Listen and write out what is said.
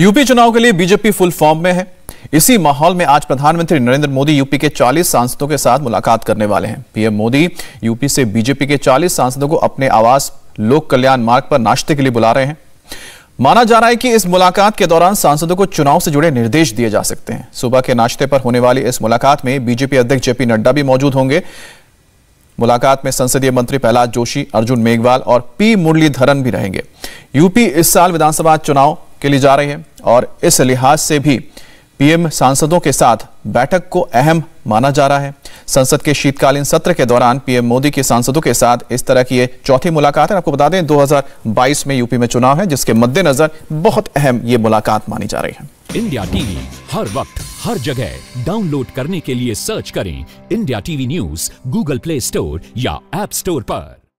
UP चुनाव के लिए बीजेपी फुल फॉर्म में है इसी माहौल में आज प्रधानमंत्री नरेंद्र मोदी यूपी के 40 सांसदों के साथ मुलाकात करने वाले हैं पीएम मोदी यूपी से बीजेपी के 40 सांसदों को अपने आवास लोक कल्याण मार्ग पर नाश्ते के लिए बुला रहे हैं माना जा रहा है कि इस मुलाकात के दौरान सांसदों को चुनाव से जुड़े निर्देश दिए जा सकते हैं सुबह के नाश्ते पर होने वाली इस मुलाकात में बीजेपी अध्यक्ष जेपी नड्डा भी मौजूद होंगे मुलाकात में संसदीय मंत्री प्रहलाद जोशी अर्जुन मेघवाल और पी मुरलीधरन भी रहेंगे यूपी इस साल विधानसभा चुनाव के लिए जा रही है और इस लिहाज से भी पीएम सांसदों के साथ बैठक को अहम माना जा रहा है संसद के शीतकालीन सत्र के दौरान पीएम मोदी के सांसदों के साथ इस तरह की ये चौथी मुलाकात है आपको बता दें 2022 में यूपी में चुनाव है जिसके मद्देनजर बहुत अहम ये मुलाकात मानी जा रही है इंडिया टीवी हर वक्त हर जगह डाउनलोड करने के लिए सर्च करें India TV news Google Play Store या एप स्टोर पर